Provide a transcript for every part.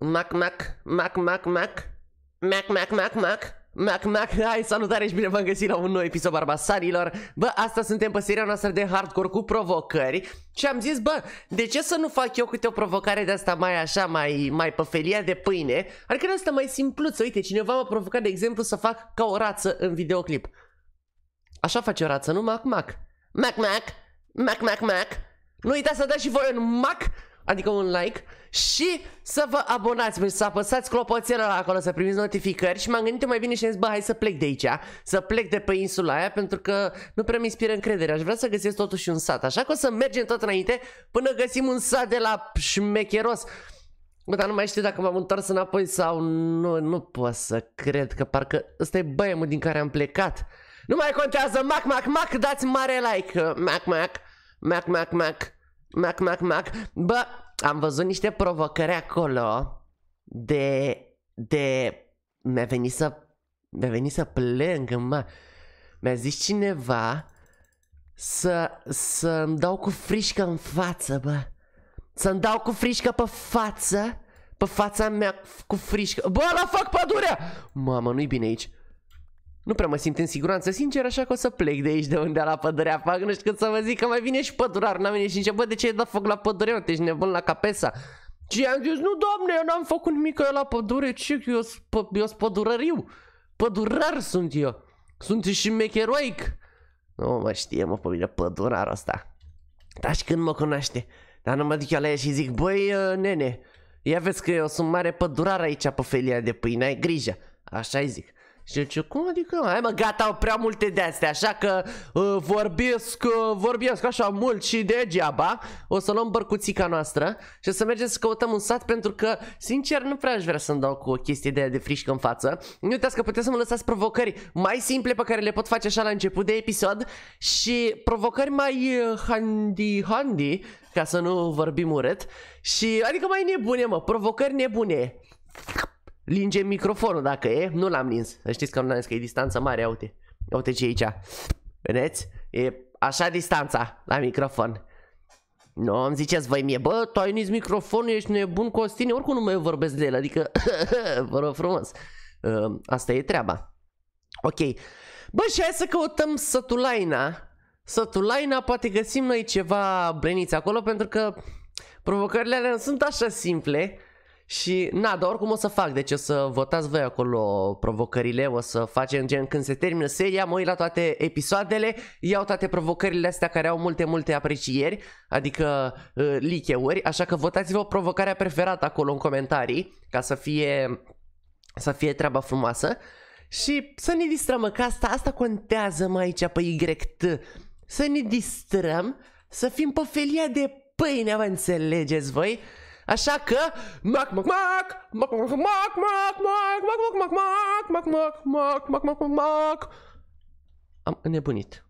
Mac, mac, mac, mac, mac, mac, mac, mac, mac. Mac, mac, hai, salutare și bine v-am găsit la un nou episod Barbasarilor Bă, astăzi suntem pe seria noastră de hardcore cu provocări Și am zis, bă, de ce să nu fac eu câte o provocare de asta mai așa, mai, mai pe felia de pâine Adică de asta mai simpluță, uite, cineva m-a provocat, de exemplu, să fac ca o rață în videoclip Așa face o rață, nu? Mac, mac Mac, mac, mac, mac, mac Nu uitați să dați și voi un mac, adică un like și să vă abonați, să apăsați clopoțelul acolo, să primiți notificări și m-am gândit mai bine și am zis, bă, hai să plec de aici, să plec de pe insula aia, pentru că nu prea mi inspiră încredere, aș vrea să găsesc totuși un sat, așa că o să mergem tot înainte până găsim un sat de la șmecheros. Bă, dar nu mai știu dacă m-am întors înapoi sau nu, nu pot să cred că parcă ăsta e băiemul din care am plecat. Nu mai contează, mac, mac, mac, dați mare like, mac, mac, mac, mac, mac, mac, mac, mac, bă, am văzut niște provocări acolo de, de, mi-a venit să, mi-a venit să plâng mă. Mi-a zis cineva să, să mi dau cu frișcă în față, bă. Să-mi dau cu frișcă pe față, pe fața mea cu frișcă. Bă, la fac pădurea! Mamă, nu-i bine aici. Nu prea mă simt în siguranță, sincer, așa că o să plec de aici de unde la pădurea fac, nu știu cât să vă zic că mai vine și pădurar, n-am venit și zice, bă, de ce ai dat foc la pădure, mă, ești nebun la capesa? Și am zis, nu, doamne, eu n-am făcut nimic la pădure, ce, eu sunt pădurăriu, pădurar sunt eu, sunt și mecheroic. Nu mă știe, mă, pe mine, pădurarul ăsta. Dar și când mă cunoaște, dar nu mă duc eu la ea și zic, băi, ă, nene, ia vezi că eu sunt mare pădurar aici pe felia de pâine, ai grijă. așa zic. Și zice, cum adică? Hai mă, gata, au prea multe de astea, așa că uh, vorbesc, uh, vorbesc așa mult și degeaba. O să luăm bărcuțica noastră și să mergem să căutăm un sat pentru că, sincer, nu prea aș vrea să-mi dau cu o chestie de, de frișcă în față. Nu uitați că puteți să mă lăsați provocări mai simple pe care le pot face așa la început de episod și provocări mai uh, handy-handy, ca să nu vorbim urât. Și, adică mai nebune, mă, provocări nebune. Linge microfonul dacă e, nu l-am lins. Să știți că nu l-am lins, că e distanță mare, ia uite. Ia uite ce e aici. Vedeți? E așa distanța la microfon. Nu, no, îmi ziceți voi mie, bă, tu ai nici microfonul, ești nebun Costine, oricum nu mai vorbesc de el, adică, vă rog frumos. Uh, asta e treaba. Ok, bă, și hai să căutăm sătulaina. Sătulaina, poate găsim noi ceva breniți acolo, pentru că provocările alea nu sunt așa simple. Și na, dar oricum o să fac, deci o să votați voi acolo provocările, o să facem gen când se termină seria, mă uit la toate episoadele, iau toate provocările astea care au multe, multe aprecieri, adică uh, licheuri, așa că votați-vă provocarea preferată acolo în comentarii, ca să fie, să fie treaba frumoasă. Și să ne distrăm, că asta, asta contează mai aici pe YT, să ne distrăm, să fim pe felia de pâine, vă înțelegeți voi? Așa că mac mac mac mac mac mac mac mac mac mac mac mac mac mac mac mac mac mac mac am înnebunit.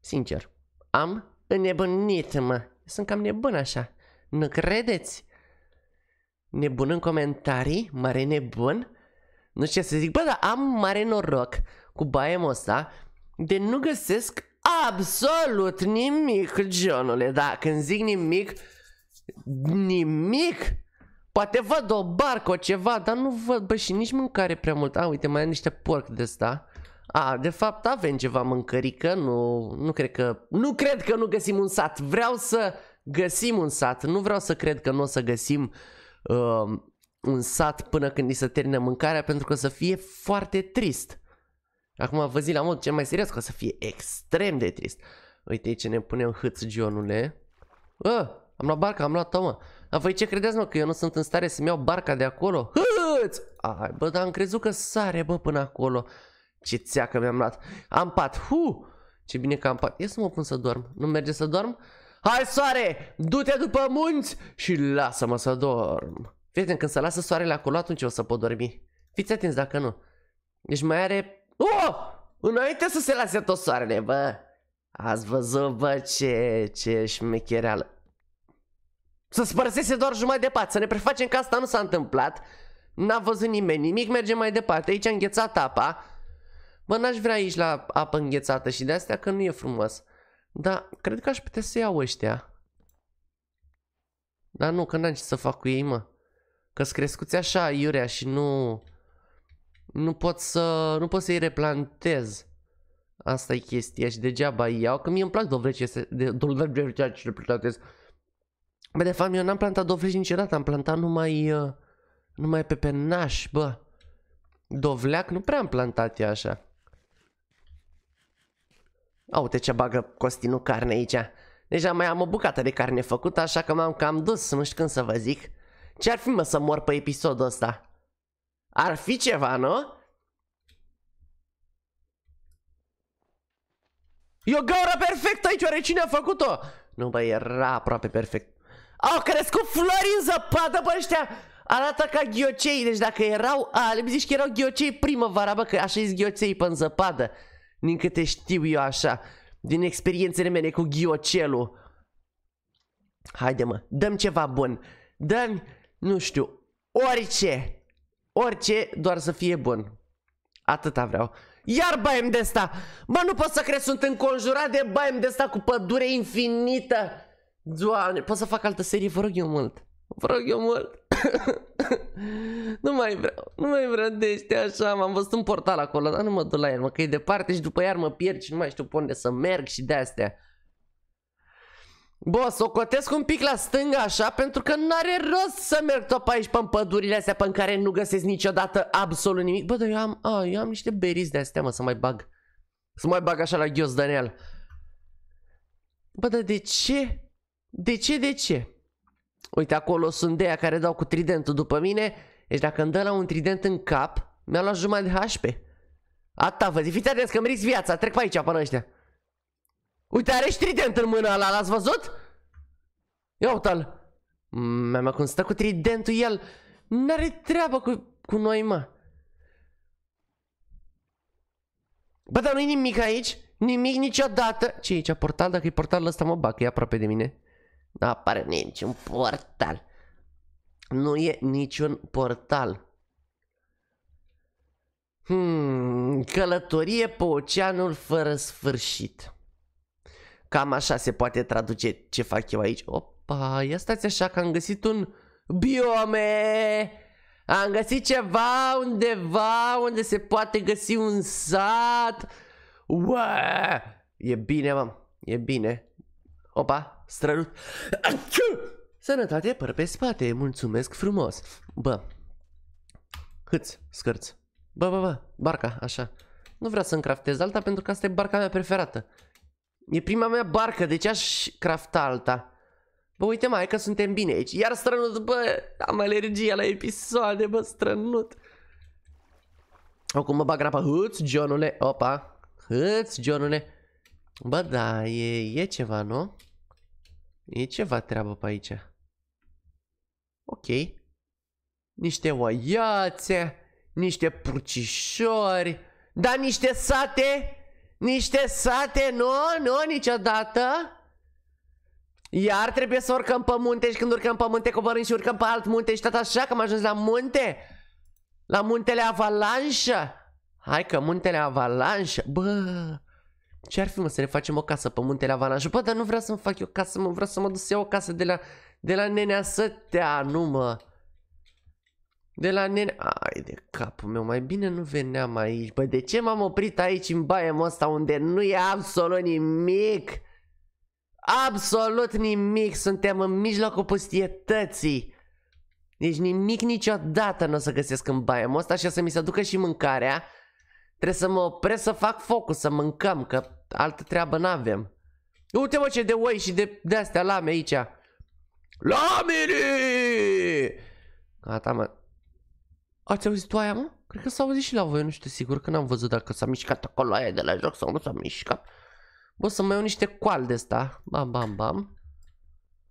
Sincer, am înnebunit, mă. Sunt cam nebun așa. Nu credeți? Nebun în comentarii, mare nebun. Nu știu ce să zic, bă, dar am mare noroc cu baemul ăsta de nu găsesc absolut nimic, Johnule. Da, când zic nimic, Nimic? Poate văd o barcă, ceva, dar nu văd, bă, și nici mâncare prea mult. A, uite, mai am niște porc de asta. A, de fapt avem ceva mâncărică, nu, nu cred că, nu cred că nu găsim un sat. Vreau să găsim un sat, nu vreau să cred că nu o să găsim uh, un sat până când ni se termină mâncarea, pentru că o să fie foarte trist. Acum vă zic la mod cel mai serios că o să fie extrem de trist. Uite aici ne punem Gionule. Uh, ă, am luat barca, am luat-o, mă. A, voi ce credeți, mă, că eu nu sunt în stare să-mi iau barca de acolo? Hăț! Ai, bă, dar am crezut că sare, bă, până acolo. Ce țeacă mi-am luat. Am pat, hu! Ce bine că am pat. Ia să mă pun să dorm. Nu merge să dorm? Hai, soare! Du-te după munți și lasă-mă să dorm. Prieten, când se lasă soarele acolo, atunci o să pot dormi. Fiți atenți dacă nu. Deci mai are... Oh! Înainte să se lase tot soarele, bă! Ați văzut, bă, ce, ce șmechereală. Să-ți doar jumătate de pat, să ne prefacem că asta nu s-a întâmplat. N-a văzut nimeni nimic, mergem mai departe. Aici a înghețat apa. Bă, n-aș vrea aici la apă înghețată și de astea că nu e frumos. Dar cred că aș putea să iau ăștia. Dar nu, că n-am ce să fac cu ei, mă. Că-s crescuți așa, iurea, și nu... Nu pot să... Nu pot să-i replantez. Asta e chestia și degeaba iau, că mie îmi plac dovlecii de, de, de, să de, de, de, de, Bă, de fapt, eu n-am plantat dovleci niciodată, am plantat numai, uh, numai pe penaș, bă. Dovleac nu prea am plantat e așa. A, uite ce bagă Costinu carne aici. Deja mai am o bucată de carne făcută, așa că m-am cam dus, nu știu când să vă zic. Ce-ar fi mă să mor pe episodul ăsta? Ar fi ceva, nu? E o gaură perfectă aici, oare cine a făcut-o? Nu, bă, era aproape perfect. Au crescut flori în zăpadă bă, ăștia Arată ca ghiocei Deci dacă erau albi zici că erau ghiocei primăvara Bă că așa zis ghiocei pe în zăpadă Din câte știu eu așa Din experiențele mele cu ghiocelul Haide mă Dăm ceva bun Dăm, nu știu, orice Orice doar să fie bun Atâta vreau iar baiem de asta Bă, nu pot să crezi, sunt înconjurat de baiem de asta cu pădure infinită Doamne, pot să fac altă serie, vă rog eu mult. Vă rog eu mult. nu mai vreau, nu mai vreau de ăștia așa, m-am văzut un portal acolo, dar nu mă duc la el, mă, că e departe și după iar mă pierd și nu mai știu pe unde să merg și de-astea. să o cotesc un pic la stânga așa pentru că n-are rost să merg tot pe aici pe pădurile astea pe care nu găsesc niciodată absolut nimic. Bă, dar eu am, a, eu am niște beriți de astea, mă, să mai bag. Să mai bag așa la ghios, Daniel. Bă, dar de ce de ce, de ce? Uite, acolo sunt de care dau cu tridentul după mine. Deci dacă îmi dă la un trident în cap, mi-a luat jumătate de HP. Ata, vă zic, fiți atenți că îmi risc viața, trec pe aici până ăștia. Uite, are și trident în mână ăla, l-ați văzut? Ia uite-l. Mi-am cum stă cu tridentul el. N-are treabă cu, cu noi, mă. Bă, dar nu-i nimic aici? Nimic niciodată? Ce e aici? Portal? Dacă e portalul ăsta mă bac, e aproape de mine. Nu apare niciun portal. Nu e niciun portal. Hmm, călătorie pe oceanul fără sfârșit. Cam așa se poate traduce ce fac eu aici. Opa, ia stați așa că am găsit un biome. Am găsit ceva undeva unde se poate găsi un sat. Ua! E bine, mă. E bine. Opa, strălut. Sănătate, păr pe spate, mulțumesc frumos. Bă, hâț, scârț. Bă, bă, bă, barca, așa. Nu vreau să-mi craftez alta pentru că asta e barca mea preferată. E prima mea barcă, de deci ce aș crafta alta? Bă, uite mai că suntem bine aici. Iar strănut, bă, am alergia la episoade, bă, strănut. Acum mă bag rapa. Hâț, Johnule, opa. Hâț, Johnule. Bă, da, e, e ceva, nu? E ceva treabă pe aici. Ok. Niște oiațe, niște purcișori, dar niște sate, niște sate, nu, nu, niciodată. Iar trebuie să urcăm pe munte și când urcăm pe munte coborâm și urcăm pe alt munte și tot așa că am ajuns la munte. La muntele avalanșă. Hai că muntele avalanșă, bă, ce ar fi mă să ne facem o casă pe muntele Avalanșă? Bă, dar nu vreau să-mi fac eu casă, mă, vreau să mă duc să iau o casă de la, de la nenea sătea, nu mă. De la nenea, Ai de capul meu, mai bine nu veneam aici. Bă, de ce m-am oprit aici în baie ăsta unde nu e absolut nimic? Absolut nimic, suntem în mijlocul pustietății. Deci nimic niciodată nu o să găsesc în baie ăsta și o să mi se ducă și mâncarea. Trebuie să mă opresc să fac focul, să mâncăm, că altă treabă n-avem. Uite mă ce de oi și de, de astea lame aici. Lamele! Gata mă. Ați auzit oaia, mă? Cred că s-a auzit și la voi, nu știu sigur că n-am văzut dacă s-a mișcat acolo aia de la joc sau nu s-a mișcat. Bă, să mai iau niște coal de asta. Bam, bam, bam.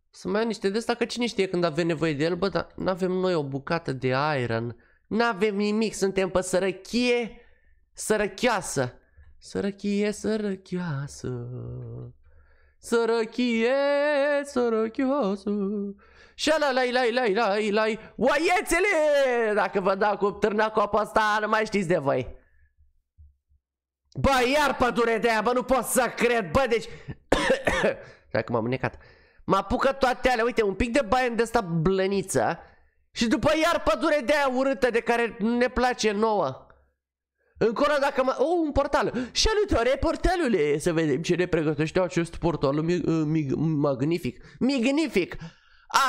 Să mai iau niște de asta, că cine știe când avem nevoie de el, bă, dar n-avem noi o bucată de iron. N-avem nimic, suntem pe sărăchie Sărăchioasă. Sărăchie, sărăchioasă. Sărăchie, sărăchioasă. la lai lai lai lai lai Oaiețele! Dacă vă dau cu târna cu apă asta, nu mai știți de voi. Bă, iar pădure de aia, bă, nu pot să cred, bă, deci... Dacă m-am necat. Mă apucă toate alea, uite, un pic de baie de asta blăniță. Și după iar pădure de aia urâtă de care ne place nouă. Încă, dacă mă... Oh, un portal! Salutare, portalule! Să vedem ce ne pregătește acest portal mi mi magnific. Magnific!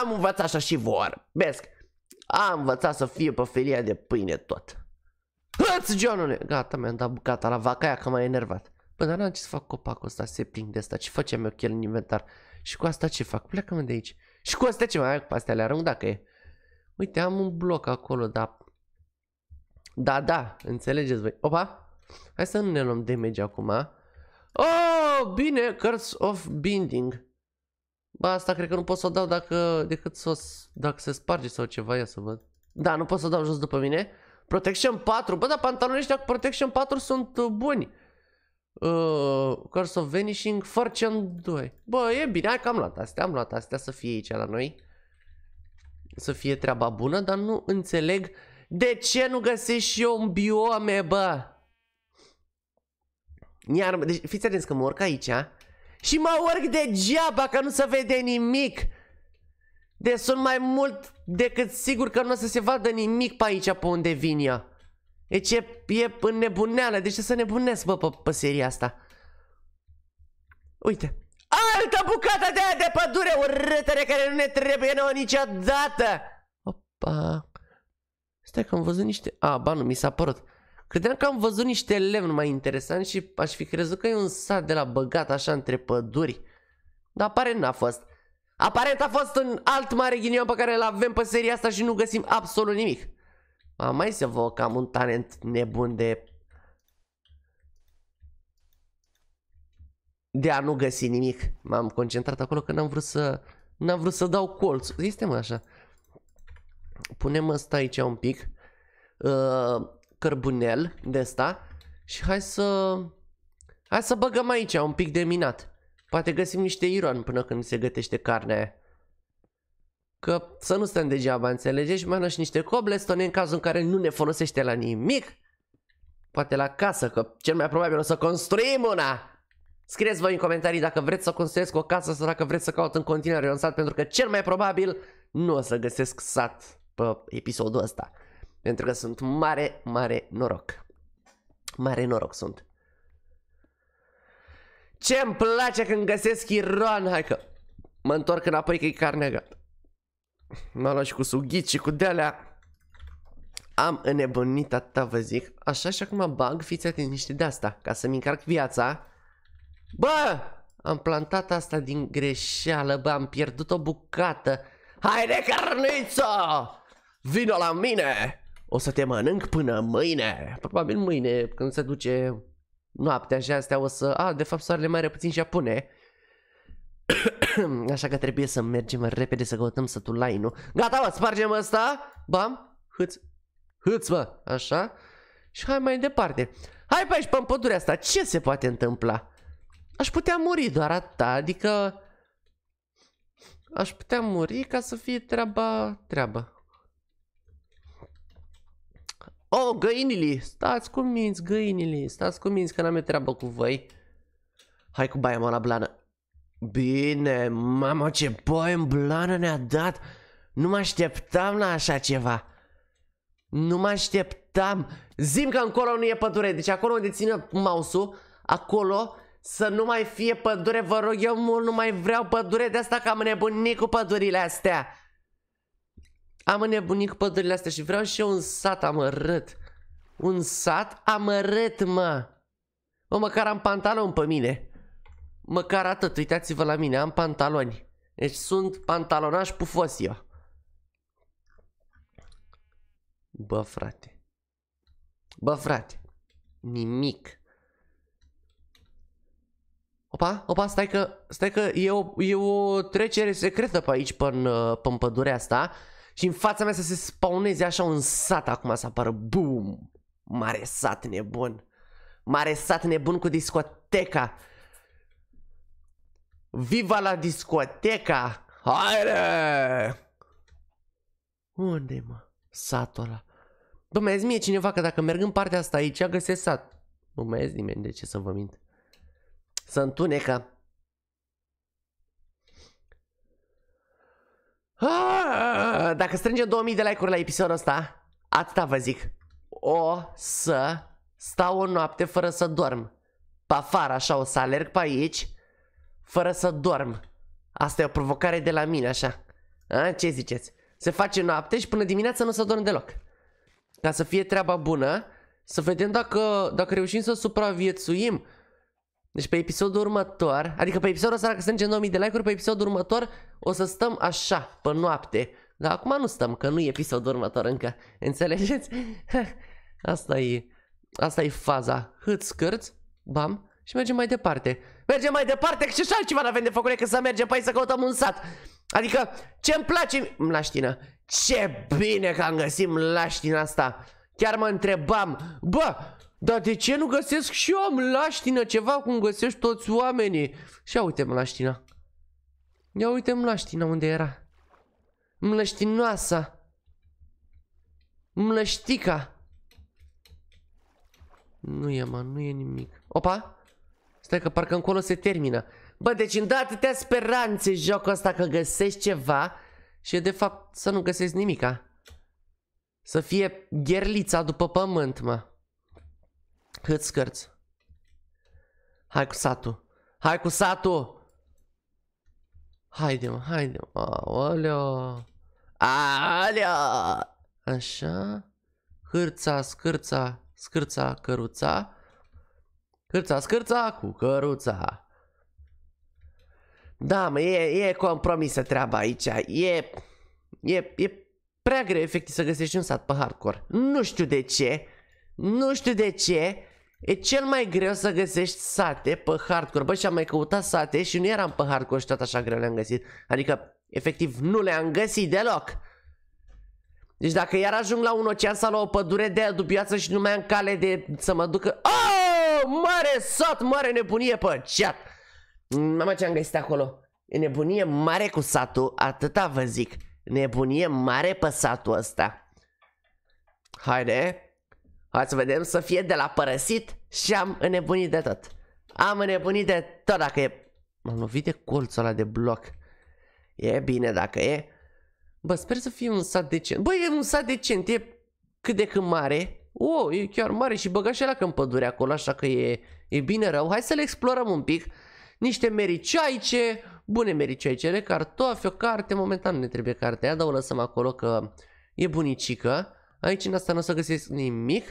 Am învățat așa și vor. Besc! Am învățat să fie pe felia de pâine tot. Hăți, Johnule! Gata, mi-am dat bucata la vaca aia că m-a enervat. Bă, dar n-am ce să fac copacul ăsta, se prind de asta. Ce facem eu cu în inventar? Și cu asta ce fac? Pleacă-mă de aici. Și cu asta ce mai ai cu astea le arunc dacă e. Uite, am un bloc acolo, dar da, da, înțelegeți voi. Opa! Hai să nu ne luăm damage acum. Oh, bine, Curse of Binding. Ba, asta cred că nu pot să o dau dacă, decât să dacă se sparge sau ceva, ia să văd. Da, nu pot să o dau jos după mine. Protection 4, bă, dar pantalonii ăștia cu Protection 4 sunt uh, buni. Uh, Curse of Vanishing, Fortune 2. Bă, e bine, hai că am luat astea, am luat astea să fie aici la noi. Să fie treaba bună, dar nu înțeleg de ce nu găsești și eu un biome, bă? Iar, deci, fiți atenți că mă urc aici, a? Și mă urc degeaba că nu se vede nimic Deci sunt mai mult decât sigur că nu o să se vadă nimic pe aici pe unde vin eu Deci e, e în nebuneală, Deci să nebunesc bă pe, pe seria asta Uite Altă bucată de aia de pădure urâtă care nu ne trebuie nouă niciodată Opa Stai că am văzut niște... A, ba nu, mi s-a părut. Credeam că am văzut niște lemn mai interesant și aș fi crezut că e un sat de la băgat așa între păduri. Dar aparent n-a fost. Aparent a fost un alt mare ghinion pe care îl avem pe seria asta și nu găsim absolut nimic. Am mai să vă cam un talent nebun de... De a nu găsi nimic. M-am concentrat acolo că n-am vrut să... N-am vrut să dau colț. Este mă așa punem asta aici un pic, uh, cărbunel de asta și hai să, hai să băgăm aici un pic de minat. Poate găsim niște iron până când se gătește carnea aia. Că să nu stăm degeaba, înțelegeți? Mai și niște cobblestone în cazul în care nu ne folosește la nimic. Poate la casă, că cel mai probabil o să construim una. Scrieți voi în comentarii dacă vreți să construiesc o casă sau dacă vreți să caut în continuare un sat, pentru că cel mai probabil nu o să găsesc sat pe episodul ăsta. Pentru că sunt mare, mare noroc. Mare noroc sunt. Ce îmi place când găsesc iron, hai că mă întorc înapoi că e carnea gata. m a luat și cu sughici și cu delea. Am înnebunit atâta, vă zic. Așa și acum bag, fiți atenți niște de asta, ca să-mi încarc viața. Bă! Am plantat asta din greșeală, bă, am pierdut o bucată. Haide, carniță! Vino la mine! O să te mănânc până mâine. Probabil mâine, când se duce noaptea și astea o să... A, de fapt soarele mai are puțin și apune. Așa că trebuie să mergem repede să căutăm sătul lainul. Gata, mă, spargem ăsta. Bam, hâț. Hâț, mă, așa. Și hai mai departe. Hai pe aici, pe pădurea asta. Ce se poate întâmpla? Aș putea muri doar atâta, adică... Aș putea muri ca să fie treaba... treaba. Oh, găinile! Stați cu minți, găinile! Stați cu minți, că n-am eu treabă cu voi. Hai cu baia mă la blană. Bine, mamă, ce boi în blană ne-a dat! Nu mă așteptam la așa ceva. Nu mă așteptam. Zim că încolo nu e pădure. Deci acolo unde ține mouse-ul, acolo să nu mai fie pădure. Vă rog eu mult, nu mai vreau pădure de asta că am nebunit cu pădurile astea. Am înnebunit cu pădurile astea și vreau și eu un sat amărât. Un sat amărât, mă! Mă, măcar am pantaloni pe mine. Măcar atât, uitați-vă la mine, am pantaloni. Deci sunt pantalonaș pufos eu. Bă, frate. Bă, frate. Nimic. Opa, opa, stai că, stai că e o, e o trecere secretă pe aici, pe în, pe în pădurea asta. Și în fața mea să se spawneze așa un sat acum să apară. Boom! Mare sat nebun. Mare sat nebun cu discoteca. Viva la discoteca! Haide! Unde, mă? Satul ăla. Bă, mai mie cineva că dacă merg în partea asta aici, găsesc sat. Nu mai nimeni, de ce să vă mint. Să întunecă. Ah, dacă strângem 2000 de like-uri la episodul ăsta, atâta vă zic, o să stau o noapte fără să dorm. Pe afară, așa, o să alerg pe aici, fără să dorm. Asta e o provocare de la mine, așa. A, ce ziceți? Se face noapte și până dimineața nu se dorm deloc. Ca să fie treaba bună, să vedem dacă, dacă reușim să supraviețuim. Deci pe episodul următor, adică pe episodul ăsta dacă strângem 2000 de like-uri, pe episodul următor o să stăm așa, pe noapte. Dar acum nu stăm, că nu e episodul următor încă. Înțelegeți? asta e, asta e faza. Hâți scârți, bam, și mergem mai departe. Mergem mai departe, că ce și altceva n-avem de făcut decât să mergem pe aici să căutăm un sat. Adică, ce-mi place mlaștina? Ce bine că am găsit mlaștina asta! Chiar mă întrebam, bă, dar de ce nu găsesc și eu mlaștină ceva cum găsești toți oamenii? Și ia uite mlaștina, Ia uite mlaștina unde era. Mlăștinoasa. Mlăștica. Nu e, mă, nu e nimic. Opa! Stai că parcă încolo se termină. Bă, deci îmi dă atâtea speranțe jocul ăsta că găsești ceva și de fapt să nu găsești nimica. Să fie gherlița după pământ, mă. Câți cărți? Hai cu satul. Hai cu satul! Haide mă, haide mă. Aoleo. Aoleo. Așa. Hârța, scârța, scârța, căruța. Hârța, scârța cu căruța. Da, mă, e, e compromisă treaba aici. E, e, e prea greu efectiv să găsești un sat pe hardcore. Nu știu de ce. Nu știu de ce. E cel mai greu să găsești sate pe hardcore. Bă, și am mai căutat sate și nu eram pe hardcore și tot așa greu le-am găsit. Adică, efectiv, nu le-am găsit deloc. Deci dacă iar ajung la un ocean sau la o pădure de dubioasă și nu mai am cale de să mă ducă... Oh! Mare sat, mare nebunie pe chat! Mama ce am găsit acolo. E nebunie mare cu satul, atâta vă zic. Nebunie mare pe satul ăsta. Haide. Hai să vedem să fie de la părăsit și am înnebunit de tot. Am înnebunit de tot dacă e... M-am lovit de colțul ăla de bloc. E bine dacă e. Bă, sper să fie un sat decent. Băi, e un sat decent, e cât de cât mare. O, oh, e chiar mare și băga și că în pădure acolo, așa că e, e bine rău. Hai să le explorăm un pic. Niște mericioaice, bune mericioaicele, cartofi, o carte. Momentan nu ne trebuie cartea, dar o lăsăm acolo că e bunicică. Aici în asta nu o să găsesc nimic.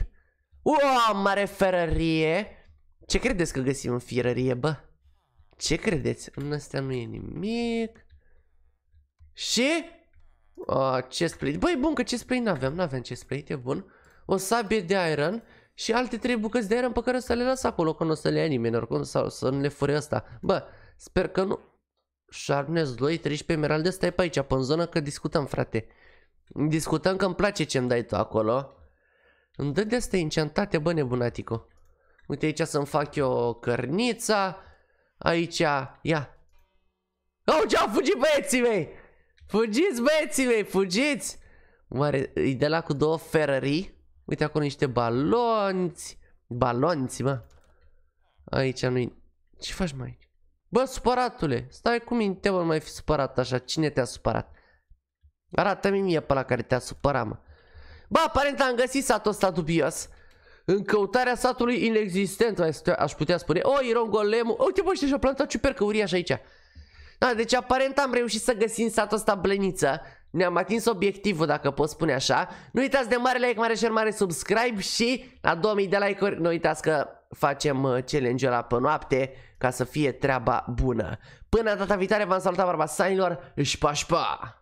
O, mare ferărie! Ce credeți că găsim în fierărie, bă? Ce credeți? În astea nu e nimic. Și? O, ce split. Băi, bun că ce split n-aveam, n-aveam ce split, e bun. O sabie de iron și alte trei bucăți de iron pe care o să le las acolo, că nu o să le ia nimeni, oricum, sau să nu le fure asta. Bă, sper că nu... Sharpness 2, 13 emeralde, stai pe aici, pe în zonă, că discutăm, frate. Discutăm că îmi place ce-mi dai tu acolo. Îmi dă de asta incentate, bă, nebunatico. Uite aici să-mi fac eu cărnița. Aici, ia. Au, ce-au fugit băieții mei! Fugiți, băieții mei, fugiți! Mare, e de la cu două Ferrari. Uite acolo niște balonți. Balonți, mă. Aici nu-i... Ce faci, mai? Bă, supăratule, stai cu minte, mă, mai fi supărat așa. Cine te-a supărat? Arată-mi mie pe la care te-a supărat, mă. Bă, aparent am găsit satul ăsta dubios. În căutarea satului inexistent, aș putea spune. O, oh, Iron Golem. Uite, bă, știi, și-a plantat ciupercă uriașă aici. Da, deci aparent am reușit să găsim satul ăsta bleniță. Ne-am atins obiectivul, dacă pot spune așa. Nu uitați de mare like, mare share, mare subscribe și la 2000 de like-uri nu uitați că facem uh, challenge-ul ăla pe noapte ca să fie treaba bună. Până data viitoare, v-am salutat barba sainilor și pa, și pa!